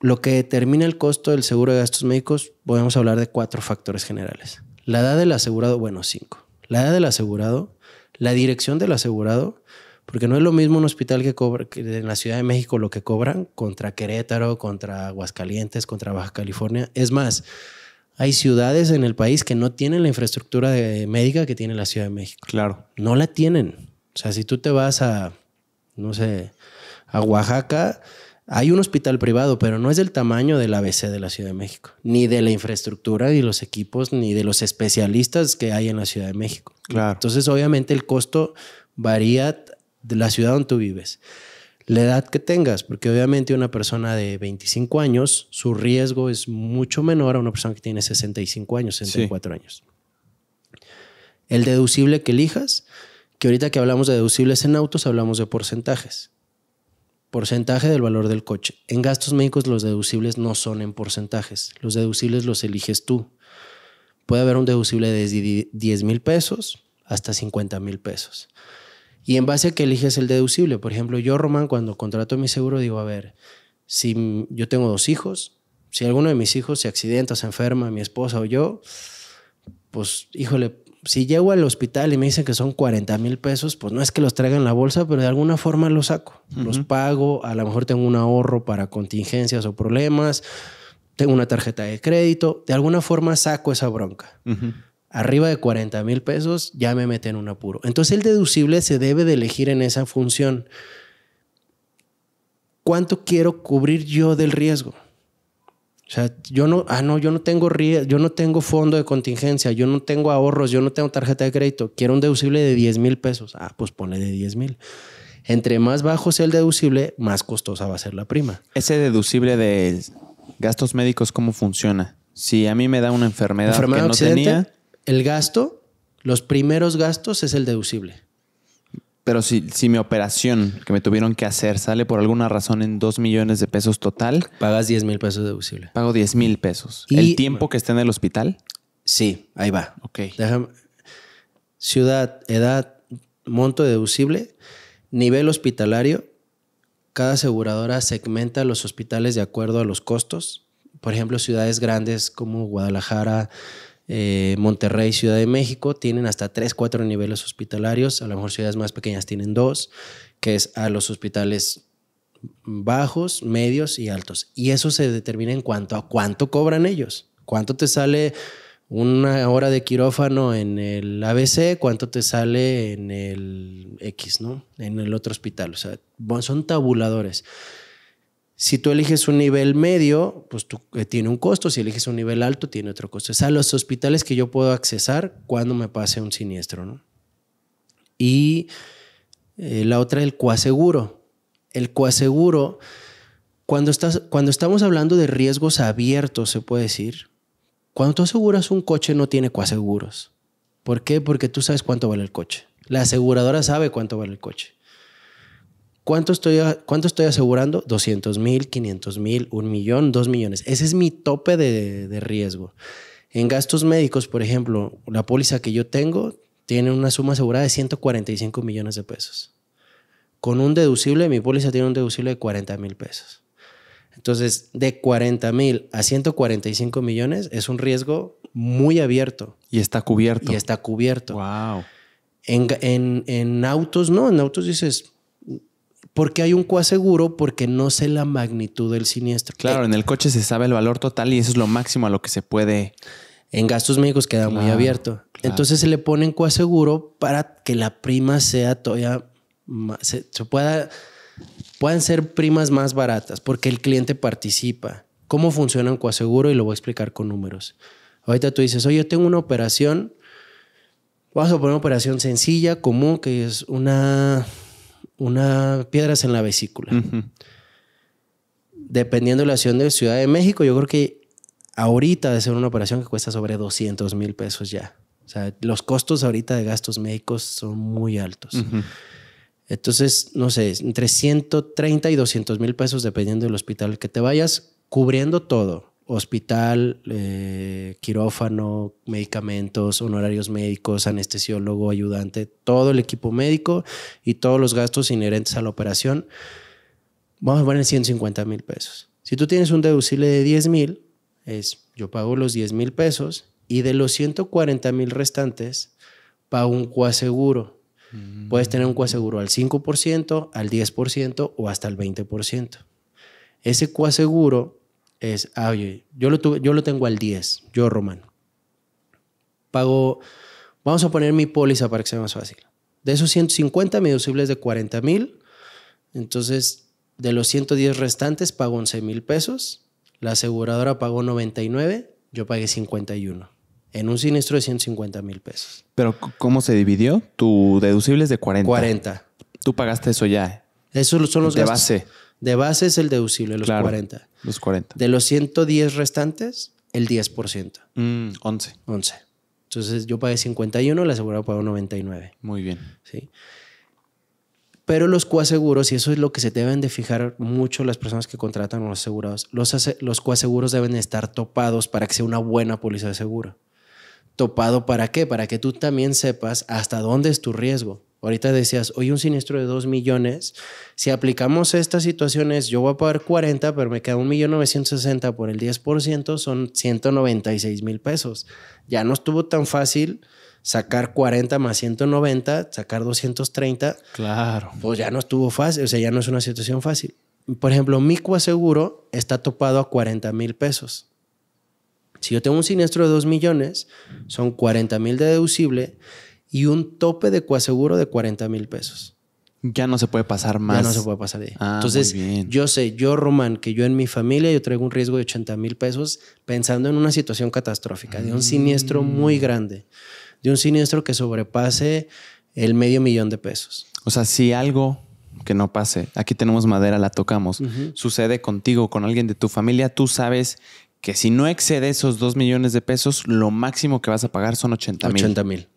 Lo que determina el costo del seguro de gastos médicos, podemos hablar de cuatro factores generales. La edad del asegurado, bueno, cinco. La edad del asegurado, la dirección del asegurado, porque no es lo mismo un hospital que cobra en la Ciudad de México lo que cobran contra Querétaro, contra Aguascalientes, contra Baja California. Es más, hay ciudades en el país que no tienen la infraestructura médica que tiene la Ciudad de México. Claro. No la tienen. O sea, si tú te vas a, no sé, a Oaxaca, hay un hospital privado, pero no es del tamaño del ABC de la Ciudad de México, ni de la infraestructura, ni los equipos, ni de los especialistas que hay en la Ciudad de México. Entonces, obviamente, el costo varía de la ciudad donde tú vives. La edad que tengas, porque obviamente una persona de 25 años, su riesgo es mucho menor a una persona que tiene 65 años, 64 años. El deducible que elijas, que ahorita que hablamos de deducibles en autos, hablamos de porcentajes. Porcentaje del valor del coche. En gastos médicos los deducibles no son en porcentajes. Los deducibles los eliges tú. Puede haber un deducible desde 10 mil pesos hasta 50 mil pesos. Y en base a que eliges el deducible, por ejemplo, yo, Román, cuando contrato mi seguro, digo, a ver, si yo tengo dos hijos, si alguno de mis hijos se accidenta, se enferma, mi esposa o yo, pues, híjole, si llego al hospital y me dicen que son 40 mil pesos, pues no es que los traiga en la bolsa, pero de alguna forma los saco, los pago, a lo mejor tengo un ahorro para contingencias o problemas, tengo una tarjeta de crédito, de alguna forma saco esa bronca. Arriba de 40 mil pesos ya me meten un apuro. Entonces el deducible se debe de elegir en esa función. ¿Cuánto quiero cubrir yo del riesgo? O sea, yo no, ah, no, yo no tengo yo no tengo fondo de contingencia, yo no tengo ahorros, yo no tengo tarjeta de crédito, quiero un deducible de 10 mil pesos. Ah, pues pone de 10 mil. Entre más bajo sea el deducible, más costosa va a ser la prima. Ese deducible de gastos médicos, ¿cómo funciona? Si a mí me da una enfermedad, enfermedad que no tenía. El gasto, los primeros gastos es el deducible. Pero si, mi operación que me tuvieron que hacer sale por alguna razón en 2 millones de pesos total. Pagas 10 mil pesos deducible. Pago 10 mil pesos. ¿El tiempo que esté en el hospital? Sí, ahí va. Ok. Ciudad, edad, monto deducible, nivel hospitalario. Cada aseguradora segmenta los hospitales de acuerdo a los costos. Por ejemplo, ciudades grandes como Guadalajara, eh, Monterrey, Ciudad de México tienen hasta 3, 4 niveles hospitalarios, a lo mejor ciudades más pequeñas tienen dos, que es a los hospitales bajos, medios y altos. Y eso se determina en cuanto a cuánto cobran ellos, cuánto te sale una hora de quirófano en el ABC, cuánto te sale en el X, ¿no? En el otro hospital. O sea, son tabuladores. Si tú eliges un nivel medio, pues tú, eh, tiene un costo. Si eliges un nivel alto, tiene otro costo. O sea, los hospitales que yo puedo accesar cuando me pase un siniestro, ¿no? Y eh, la otra, el coaseguro. El coaseguro, cuando, estás, cuando estamos hablando de riesgos abiertos, se puede decir, cuando tú aseguras un coche no tiene coaseguros. ¿Por qué? Porque tú sabes cuánto vale el coche. La aseguradora sabe cuánto vale el coche. ¿Cuánto estoy, cuánto estoy asegurando? 200 mil, 500 mil, un millón, dos millones. Ese es mi tope de, riesgo. En gastos médicos, por ejemplo, la póliza que yo tengo tiene una suma asegurada de 145 millones de pesos. Con un deducible, mi póliza tiene un deducible de 40 mil pesos. Entonces, de 40 mil a 145 millones es un riesgo muy abierto. Y está cubierto. Y está cubierto. Wow. en autos, no, en autos dices, porque hay un coaseguro porque no sé la magnitud del siniestro. Claro, en el coche se sabe el valor total y eso es lo máximo a lo que se puede. En gastos médicos queda muy abierto. Entonces se le pone ponen coaseguro para que la prima sea todavía se, pueda puedan ser primas más baratas porque el cliente participa. ¿Cómo funciona un coaseguro? Y lo voy a explicar con números. Ahorita tú dices, oye, yo tengo una operación, vamos a poner una operación sencilla, común, que es una una piedras en la vesícula. Dependiendo de la acción de Ciudad de México, yo creo que ahorita de ser una operación que cuesta sobre 200 mil pesos ya. O sea, los costos ahorita de gastos médicos son muy altos. Entonces, no sé, entre 130 y 200 mil pesos, dependiendo del hospital que te vayas, cubriendo todo hospital, eh, quirófano, medicamentos, honorarios médicos, anestesiólogo, ayudante, todo el equipo médico y todos los gastos inherentes a la operación, vamos a poner 150 mil pesos. Si tú tienes un deducible de 10 mil, es yo pago los 10 mil pesos y de los 140 mil restantes pago un coaseguro. Mm. Puedes tener un coaseguro al 5%, al 10% o hasta el 20%. Ese coaseguro es, ah, oye, yo lo, tuve, yo lo tengo al 10, yo, Román. Pago, vamos a poner mi póliza para que sea más fácil. De esos 150, mi deducible es de 40 mil. Entonces, de los 110 restantes, pago 11 mil pesos. La aseguradora pagó 99, yo pagué 51. En un siniestro de 150 mil pesos. ¿Pero cómo se dividió? Tu deducible es de 40. 40. Tú pagaste eso ya. Esos son los de gastos. De base es el deducible, los 40. Los 40. De los 110 restantes, el 10%. 11. 11. Entonces yo pagué 51, la aseguradora pagó 99. Muy bien. Sí. Pero los coaseguros, y eso es lo que se deben de fijar mucho las personas que contratan a los asegurados, los, los coaseguros deben estar topados para que sea una buena póliza de seguro. ¿Topado para qué? Para que tú también sepas hasta dónde es tu riesgo. Ahorita decías, hoy un siniestro de 2 millones, si aplicamos estas situaciones, yo voy a pagar 40, pero me queda 1.960.000 por el 10%, son 196.000 pesos. Ya no estuvo tan fácil sacar 40 más 190, sacar 230. Claro. Pues ya no estuvo fácil, o sea, ya no es una situación fácil. Por ejemplo, mi coaseguro está topado a 40.000 pesos. Si yo tengo un siniestro de 2 millones, son 40.000 de deducible y un tope de coaseguro de 40 mil pesos. Ya no se puede pasar más. Ya no se puede pasar ahí. Ah, Entonces, yo sé, yo, Roman, que yo en mi familia yo traigo un riesgo de 80 mil pesos pensando en una situación catastrófica, de un siniestro mm. muy grande, de un siniestro que sobrepase el medio millón de pesos. O sea, si algo que no pase, aquí tenemos madera, la tocamos, sucede contigo, con alguien de tu familia, tú sabes que si no excede esos dos millones de pesos, lo máximo que vas a pagar son 80 mil. 80 mil.